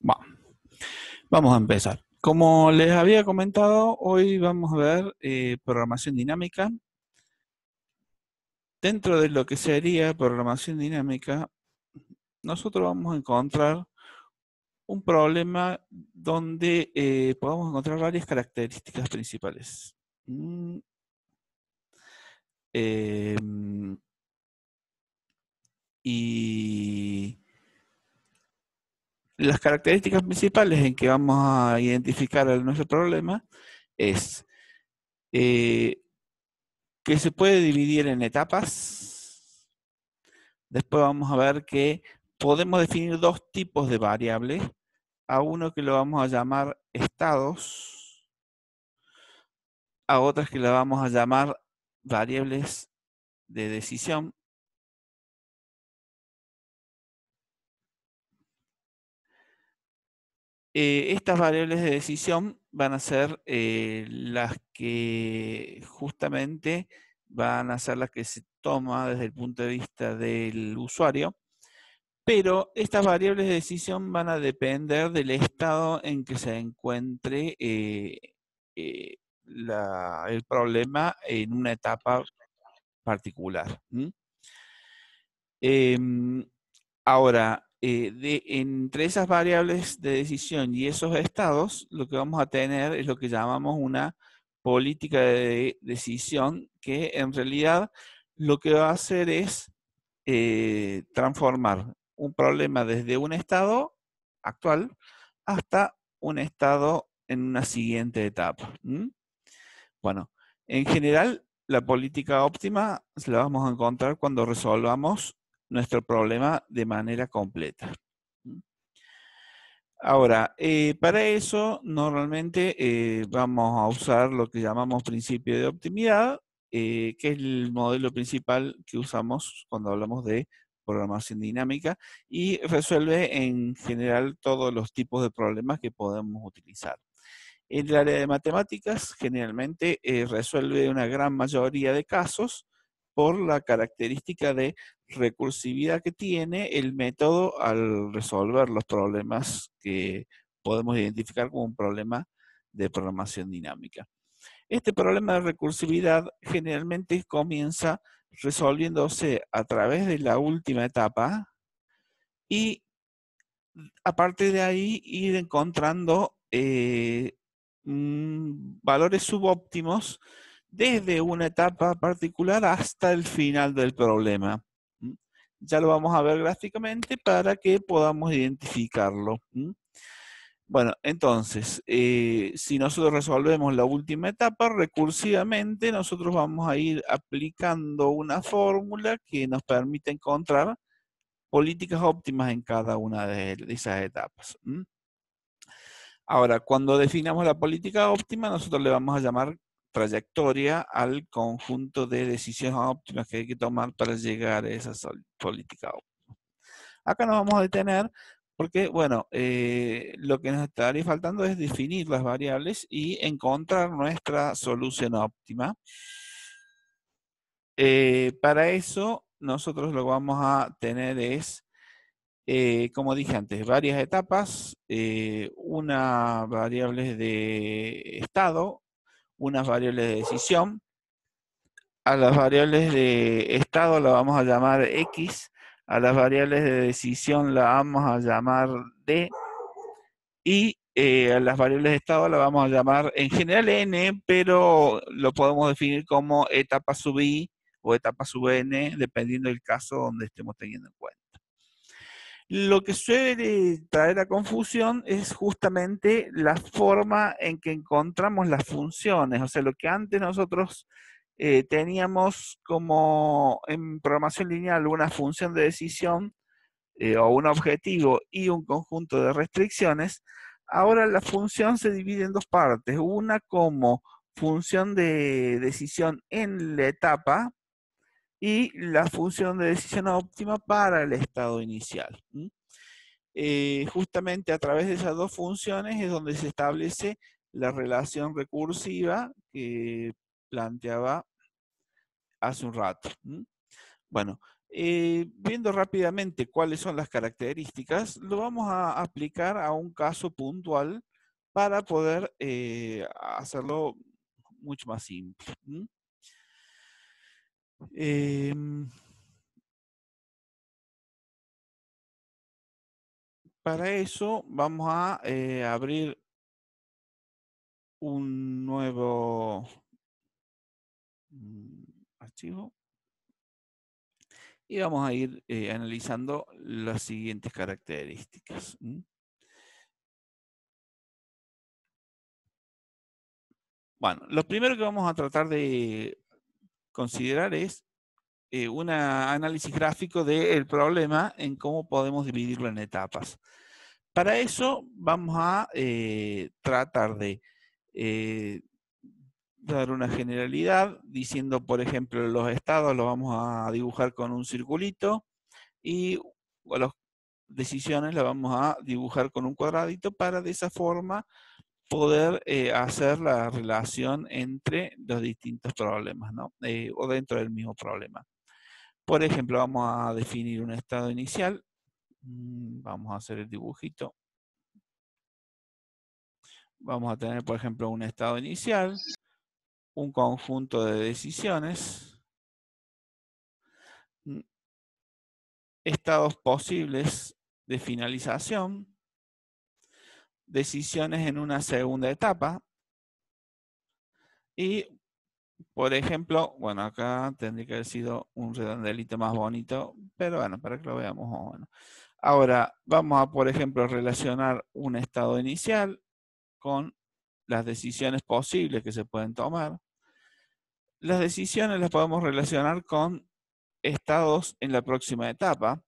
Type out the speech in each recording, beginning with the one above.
Bueno, vamos a empezar. Como les había comentado, hoy vamos a ver eh, programación dinámica. Dentro de lo que sería programación dinámica, nosotros vamos a encontrar un problema donde podamos eh, podemos encontrar varias características principales. Mm. Em. y las características principales en que vamos a identificar nuestro problema es eh, que se puede dividir en etapas. Después vamos a ver que podemos definir dos tipos de variables. A uno que lo vamos a llamar estados, a otras que la vamos a llamar variables de decisión Eh, estas variables de decisión van a ser eh, las que justamente van a ser las que se toma desde el punto de vista del usuario, pero estas variables de decisión van a depender del estado en que se encuentre eh, el problema en una etapa particular. Em, ahora, eh, de, entre esas variables de decisión y esos estados, lo que vamos a tener es lo que llamamos una política de decisión, que en realidad lo que va a hacer es eh, transformar un problema desde un estado actual hasta un estado en una siguiente etapa. Bueno, en general, la política óptima se la vamos a encontrar cuando resolvamos nuestro problema de manera completa. Ahora, eh, para eso normalmente eh, vamos a usar lo que llamamos principio de optimidad, eh, que es el modelo principal que usamos cuando hablamos de programación dinámica y resuelve en general todos los tipos de problemas que podemos utilizar. En el área de matemáticas, generalmente resuelve una gran mayoría de casos, por la característica de recursividad que tiene el método al resolver los problemas que podemos identificar como un problema de programación dinámica. Este problema de recursividad generalmente comienza resolviéndose a través de la última etapa y aparte de ahí ir encontrando eh, mm, valores subóptimos desde una etapa particular hasta el final del problema. ¿Mm? Ya lo vamos a ver gráficamente para que podamos identificarlo. ¿Mm? Bueno, entonces, eh, si nosotros resolvemos la última etapa recursivamente, nosotros vamos a ir aplicando una fórmula que nos permite encontrar políticas óptimas en cada una de esas etapas. ¿Mm? Ahora, cuando definamos la política óptima, nosotros le vamos a llamar trayectoria al conjunto de decisiones óptimas que hay que tomar para llegar a esa política óptima. Acá nos vamos a detener porque, bueno, eh, lo que nos estaría faltando es definir las variables y encontrar nuestra solución óptima. Eh, para eso, nosotros lo que vamos a tener es, eh, como dije antes, varias etapas, una variable de estado, unas variables de decisión. A las variables de estado la vamos a llamar X, a las variables de decisión la vamos a llamar D y eh, a las variables de estado la vamos a llamar en general N, pero lo podemos definir como etapa sub I o etapa sub N, dependiendo del caso donde estemos teniendo en cuenta. Lo que suele traer a confusión es justamente la forma en que encontramos las funciones, o sea, lo que antes nosotros eh, teníamos como en programación lineal una función de decisión eh, o un objetivo y un conjunto de restricciones, ahora la función se divide en dos partes, una como función de decisión en la etapa y la función de decisión óptima para el estado inicial. Eh, justamente a través de esas dos funciones es donde se establece la relación recursiva que planteaba hace un rato. Bueno, eh, viendo rápidamente cuáles son las características, lo vamos a aplicar a un caso puntual para poder eh, hacerlo mucho más simple. Em, para eso vamos a eh, abrir un nuevo mm, archivo y vamos a ir eh, analizando las siguientes características. Bueno, lo primero que vamos a tratar de considerar es eh, un análisis gráfico del problema en cómo podemos dividirlo en etapas. Para eso vamos a eh, tratar de eh, dar una generalidad diciendo, por ejemplo, los estados los vamos a dibujar con un circulito y las decisiones las vamos a dibujar con un cuadradito para de esa forma poder eh, hacer la relación entre los distintos problemas, ¿no? Eh, o dentro del mismo problema. Por ejemplo, vamos a definir un estado inicial. Mm, vamos a hacer el dibujito. Vamos a tener, por ejemplo, un estado inicial, un conjunto de decisiones, mm, estados posibles de finalización, decisiones en una segunda etapa. Y, por ejemplo, bueno, acá tendría que haber sido un redondelito más bonito, pero bueno, para que lo veamos. Bueno. Ahora, vamos a, por ejemplo, relacionar un estado inicial con las decisiones posibles que se pueden tomar. Las decisiones las podemos relacionar con estados en la próxima etapa.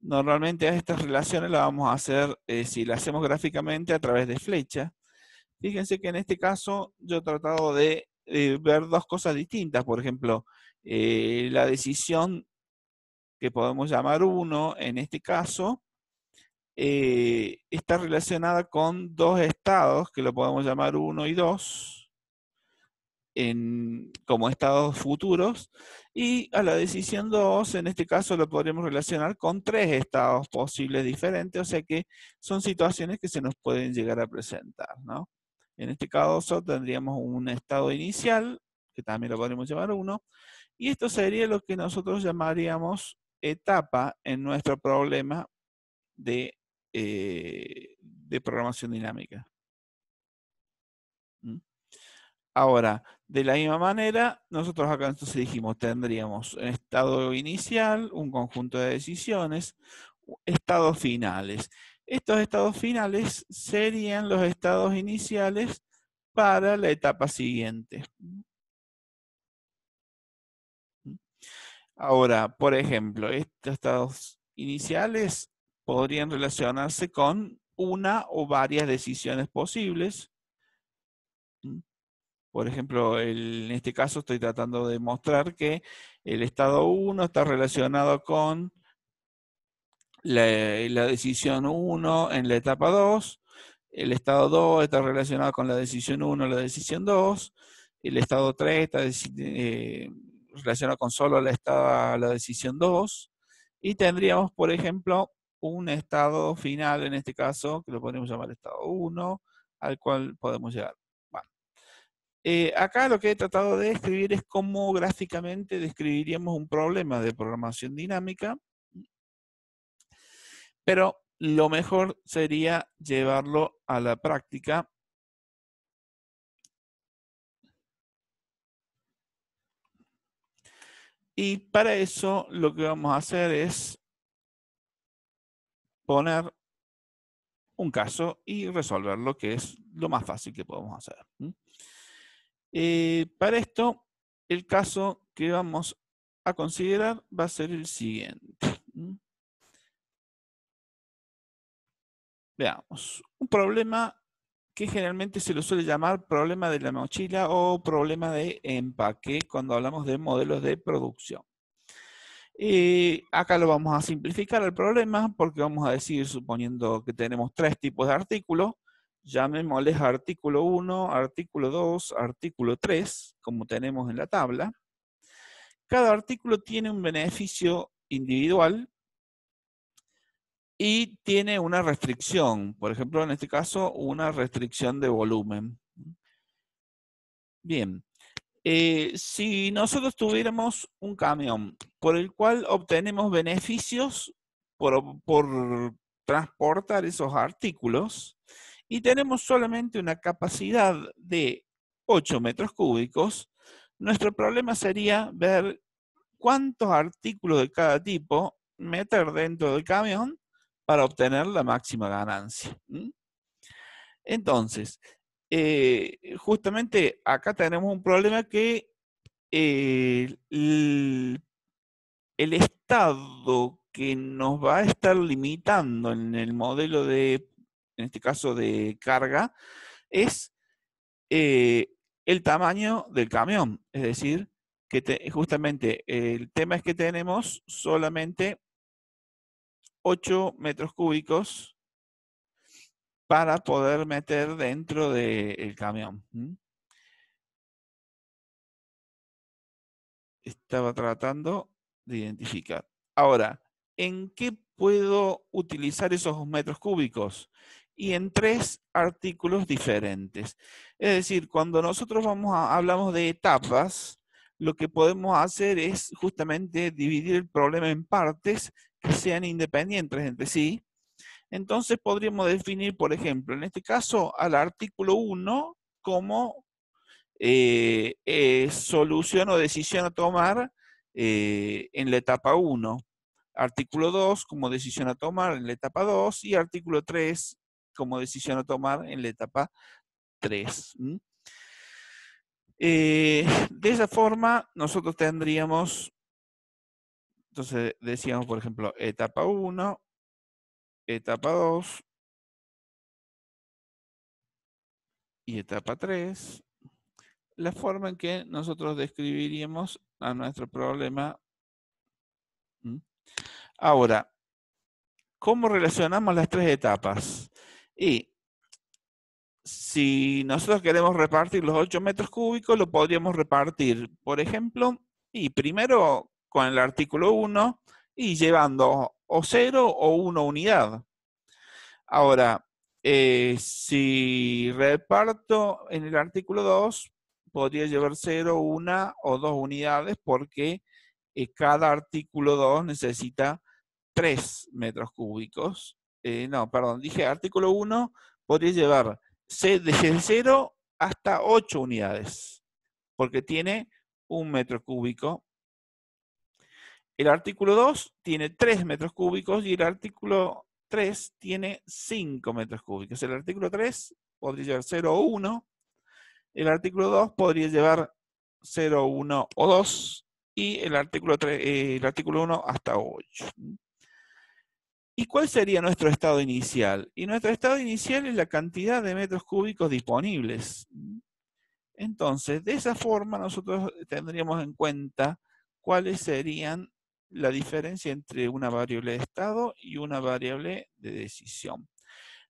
Normalmente estas relaciones las vamos a hacer, eh, si las hacemos gráficamente, a través de flecha. Fíjense que en este caso yo he tratado de eh, ver dos cosas distintas. Por ejemplo, eh, la decisión que podemos llamar 1, en este caso, está relacionada con dos estados, que lo podemos llamar 1 y 2 como estados futuros y a la decisión 2, en este caso, lo podríamos relacionar con tres estados posibles diferentes, o sea que son situaciones que se nos pueden llegar a presentar. En este caso tendríamos un estado inicial, que también lo podríamos llamar uno, y esto sería lo que nosotros llamaríamos etapa en nuestro problema de, eh, de programación dinámica. ¿Mm? Ahora, de la misma manera, nosotros acá entonces dijimos, tendríamos estado inicial, un conjunto de decisiones, estados finales. Estos estados finales serían los estados iniciales para la etapa siguiente. Ahora, por ejemplo, estos estados iniciales podrían relacionarse con una o varias decisiones posibles por ejemplo, en este caso estoy tratando de mostrar que el estado 1 está relacionado con la, decisión 1 en la etapa 2, el estado 2 está relacionado con la decisión 1, la decisión 2, el eh, estado 3 está relacionado con solo estado, la decisión 2, y tendríamos, por ejemplo, un estado final, en este caso, que lo podríamos llamar estado 1, al cual podemos llegar. Eh, acá lo que he tratado de describir es cómo gráficamente describiríamos un problema de programación dinámica, pero lo mejor sería llevarlo a la práctica. Y para eso lo que vamos a hacer es poner un caso y resolverlo, que es lo más fácil que podemos hacer. Eh, para esto, el caso que vamos a considerar va a ser el siguiente. Veamos, un problema que generalmente se lo suele llamar problema de la mochila o problema de empaque cuando hablamos de modelos de producción. Eh, acá lo vamos a simplificar el problema porque vamos a decir, suponiendo que tenemos tres tipos de artículos, llamémosles artículo 1, artículo 2, artículo 3, como tenemos en la tabla. Cada artículo tiene un beneficio individual y tiene una restricción, por ejemplo, en este caso, una restricción de volumen. Bien, eh, si nosotros tuviéramos un camión por el cual obtenemos beneficios por, por transportar esos artículos, y tenemos solamente una capacidad de 8 metros cúbicos, nuestro problema sería ver cuántos artículos de cada tipo meter dentro del camión para obtener la máxima ganancia. Entonces, eh, justamente acá tenemos un problema que eh, el estado que nos va a estar limitando en el modelo de en este caso de carga, es eh, el tamaño del camión. Es decir, que justamente el tema es que tenemos solamente 8 metros cúbicos para poder meter dentro del camión. Estaba tratando de identificar. Ahora, ¿en qué puedo utilizar esos metros cúbicos? y en tres artículos diferentes. Es decir, cuando nosotros vamos hablamos de etapas, lo que podemos hacer es justamente dividir el problema en partes que sean independientes entre sí. Entonces podríamos definir, por ejemplo, en este caso al artículo 1 como eh, eh, solución o decisión a tomar eh, en la etapa 1 artículo 2 como decisión a tomar en la etapa 2 y artículo 3 como decisión a tomar en la etapa 3. Eh, de esa forma, nosotros tendríamos, entonces decíamos, por ejemplo, etapa 1, etapa 2 y etapa 3, la forma en que nosotros describiríamos a nuestro problema. Ahora, ¿cómo relacionamos las tres etapas? Y si nosotros queremos repartir los 8 metros cúbicos, lo podríamos repartir, por ejemplo, y primero con el artículo 1 y llevando o 0 o 1 unidad. Ahora, eh, si reparto en el artículo 2, podría llevar 0, 1 o 2 unidades porque eh, cada artículo 2 necesita 3 metros cúbicos eh, no, perdón, dije artículo 1, podría llevar desde 0 hasta 8 unidades, porque tiene un metro cúbico. El artículo 2 tiene 3 metros cúbicos y el artículo 3 tiene 5 metros cúbicos. El artículo 3 podría llevar 0 o 1. El artículo 2 podría llevar 0, 1 o 2. Y el artículo, 3, eh, el artículo 1 hasta 8. ¿Y cuál sería nuestro estado inicial? Y nuestro estado inicial es la cantidad de metros cúbicos disponibles. Entonces, de esa forma nosotros tendríamos en cuenta cuáles serían la diferencia entre una variable de estado y una variable de decisión.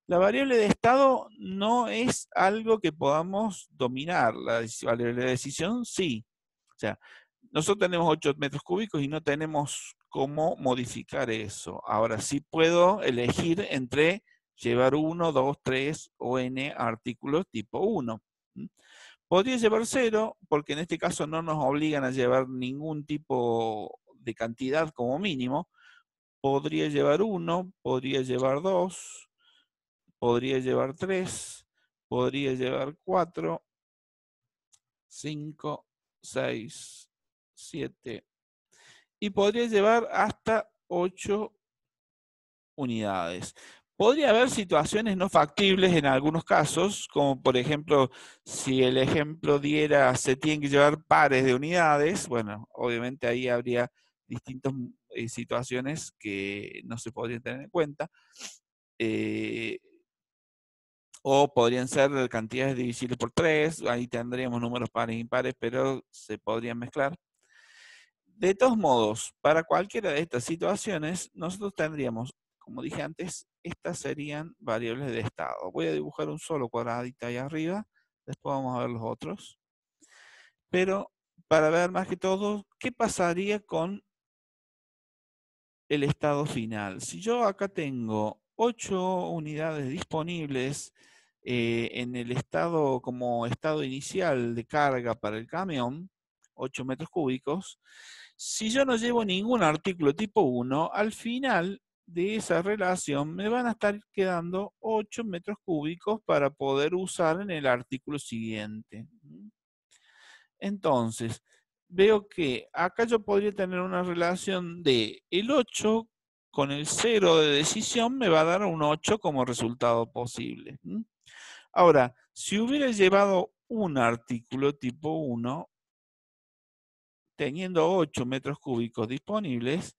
La variable de estado no es algo que podamos dominar, la variable de decisión sí. O sea, nosotros tenemos 8 metros cúbicos y no tenemos cómo modificar eso. Ahora sí puedo elegir entre llevar 1, 2, 3 o n artículos tipo 1. Podría llevar 0 porque en este caso no nos obligan a llevar ningún tipo de cantidad como mínimo. Podría llevar 1, podría llevar 2, podría llevar 3, podría llevar 4, 5, 6, 7, y podría llevar hasta 8 unidades. Podría haber situaciones no factibles en algunos casos, como por ejemplo, si el ejemplo diera, se tienen que llevar pares de unidades, bueno, obviamente ahí habría distintas eh, situaciones que no se podrían tener en cuenta. Eh, o podrían ser cantidades divisibles por tres, ahí tendríamos números pares y e impares, pero se podrían mezclar. De todos modos, para cualquiera de estas situaciones, nosotros tendríamos, como dije antes, estas serían variables de estado. Voy a dibujar un solo cuadradito ahí arriba, después vamos a ver los otros. Pero para ver más que todo, ¿qué pasaría con el estado final? Si yo acá tengo 8 unidades disponibles eh, en el estado como estado inicial de carga para el camión, 8 metros cúbicos, si yo no llevo ningún artículo tipo 1, al final de esa relación me van a estar quedando 8 metros cúbicos para poder usar en el artículo siguiente. Entonces, veo que acá yo podría tener una relación de el 8 con el 0 de decisión me va a dar un 8 como resultado posible. Ahora, si hubiera llevado un artículo tipo 1, teniendo 8 metros cúbicos disponibles,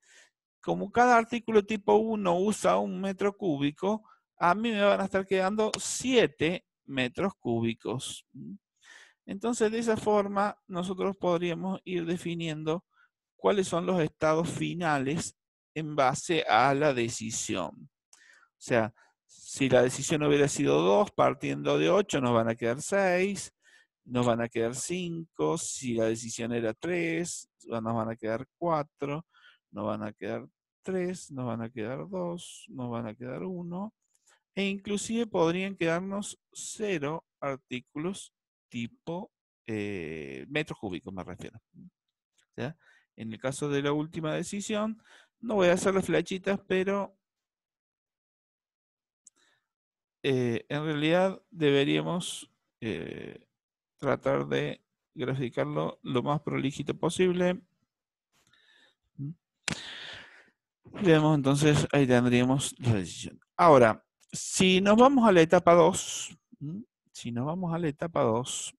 como cada artículo tipo 1 usa un metro cúbico, a mí me van a estar quedando 7 metros cúbicos. Entonces, de esa forma, nosotros podríamos ir definiendo cuáles son los estados finales en base a la decisión. O sea, si la decisión hubiera sido 2, partiendo de 8 nos van a quedar 6 nos van a quedar 5, si la decisión era 3, nos van a quedar 4, nos van a quedar 3, nos van a quedar 2, nos van a quedar 1, e inclusive podrían quedarnos 0 artículos tipo eh, metros cúbicos, me refiero. En el caso de la última decisión, no voy a hacer las flechitas, pero eh, en realidad deberíamos... Eh, tratar de graficarlo lo más prolijito posible. Veamos entonces, ahí tendríamos la decisión. Ahora, si nos vamos a la etapa 2, si nos vamos a la etapa 2,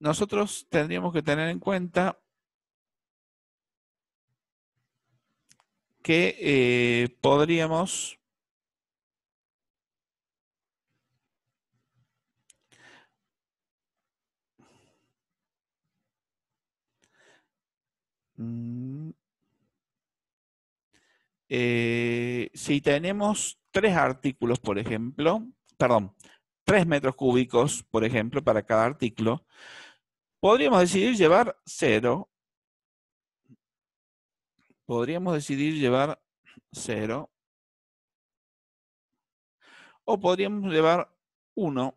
nosotros tendríamos que tener en cuenta que eh, podríamos Mm. Eh, si tenemos tres artículos, por ejemplo, perdón, tres metros cúbicos, por ejemplo, para cada artículo, podríamos decidir llevar cero. Podríamos decidir llevar cero. O podríamos llevar uno.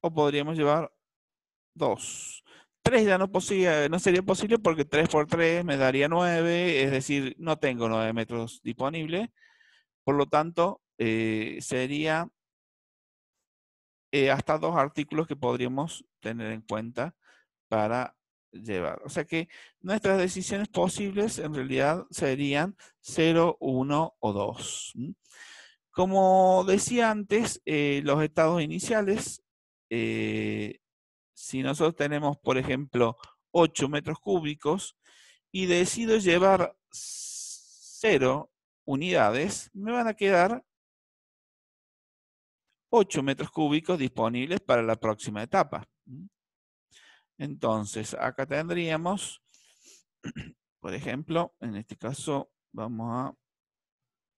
O podríamos llevar dos. 3 ya no, eh, no sería posible porque 3 por 3 me daría 9, es decir, no tengo 9 metros disponibles. Por lo tanto, eh, sería eh, hasta dos artículos que podríamos tener en cuenta para llevar. O sea que nuestras decisiones posibles en realidad serían 0, 1 o 2. Como decía antes, eh, los estados iniciales eh, si nosotros tenemos, por ejemplo, 8 metros cúbicos y decido llevar 0 unidades, me van a quedar 8 metros cúbicos disponibles para la próxima etapa. ¿Mm? Entonces, acá tendríamos, por ejemplo, en este caso vamos a,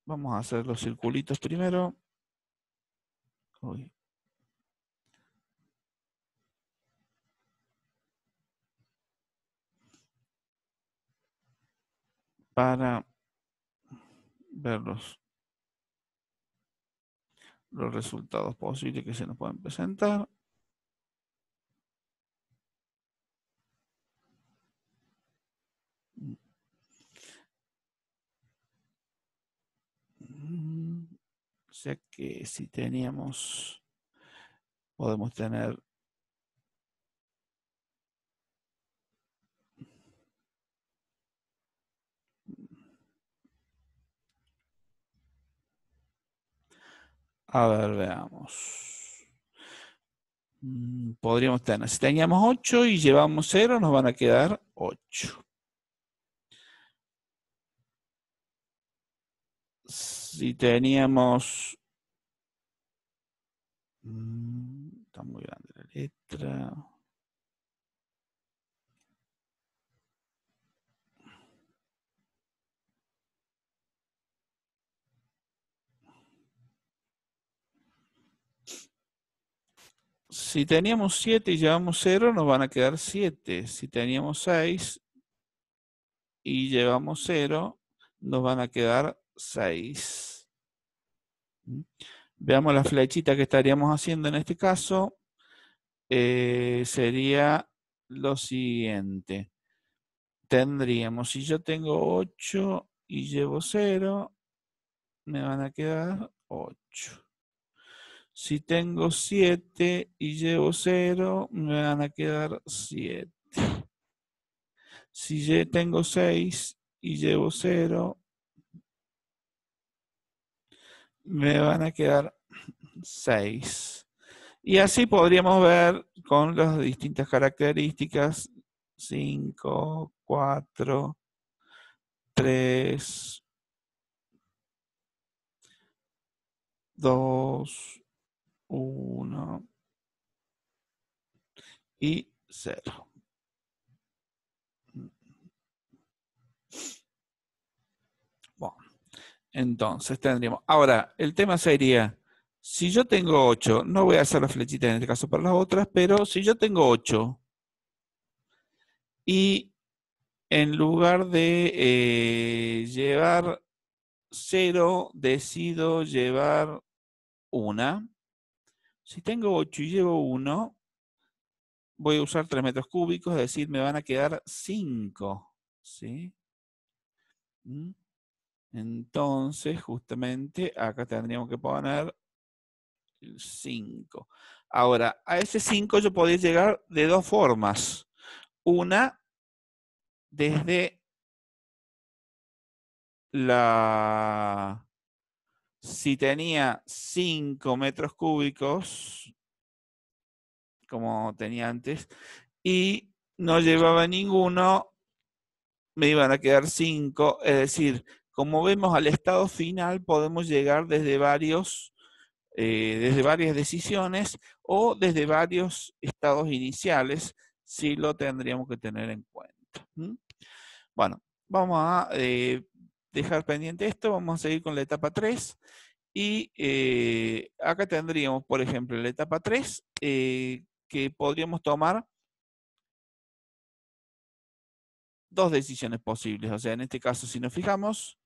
vamos a hacer los circulitos primero. para ver los resultados posibles que se nos pueden presentar. O mm, que si teníamos, podemos tener A ver, veamos. Mm, podríamos tener, si teníamos 8 y llevamos 0, nos van a quedar 8. Si teníamos... Mm, está muy grande la letra. Si teníamos 7 y llevamos 0, nos van a quedar 7. Si teníamos 6 y llevamos 0, nos van a quedar 6. ¿Mm? Veamos la flechita que estaríamos haciendo en este caso. Eh, sería lo siguiente. Tendríamos, si yo tengo 8 y llevo 0, me van a quedar 8. Si tengo 7 y llevo 0, me van a quedar 7. Si tengo 6 y llevo 0, me van a quedar 6. Y así podríamos ver con las distintas características 5, 4, 3, 2, 1 y 0. Bueno, entonces tendríamos. Ahora, el tema sería, si yo tengo 8, no voy a hacer la flechita en este caso para las otras, pero si yo tengo 8 y en lugar de eh, llevar 0, decido llevar 1 si tengo 8 y llevo 1, voy a usar 3 metros cúbicos, es decir, me van a quedar 5. ¿Sí? ¿Mm? Entonces, justamente acá tendríamos que poner 5. Ahora, a ese 5 yo podría llegar de dos formas. Una, desde la si tenía 5 metros cúbicos, como tenía antes, y no llevaba ninguno, me iban a quedar 5. Es decir, como vemos al estado final, podemos llegar desde varios... Eh, desde varias decisiones o desde varios estados iniciales, si lo tendríamos que tener en cuenta. Bueno, vamos a eh, dejar pendiente esto, vamos a seguir con la etapa 3. Y eh, acá tendríamos, por ejemplo, la etapa 3, eh, que podríamos tomar dos decisiones posibles. O sea, en este caso, si nos fijamos,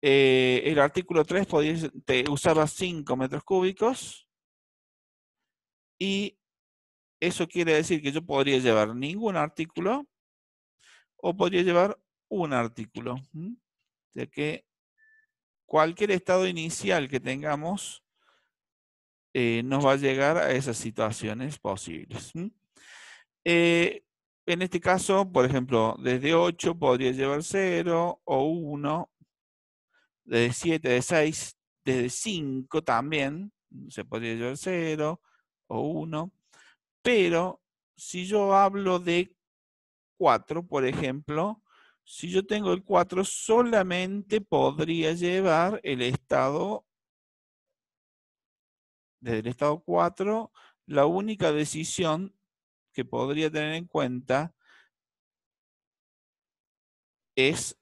eh, el artículo 3 te usaba 5 metros cúbicos y eso quiere decir que yo podría llevar ningún artículo o podría llevar un artículo de que cualquier estado inicial que tengamos eh, nos va a llegar a esas situaciones posibles. Eh, en este caso, por ejemplo, desde 8 podría llevar 0 o 1, desde 7, de 6, desde 5 también se podría llevar 0 o 1, pero si yo hablo de 4, por ejemplo, si yo tengo el 4, solamente podría llevar el estado, desde el estado 4, la única decisión que podría tener en cuenta es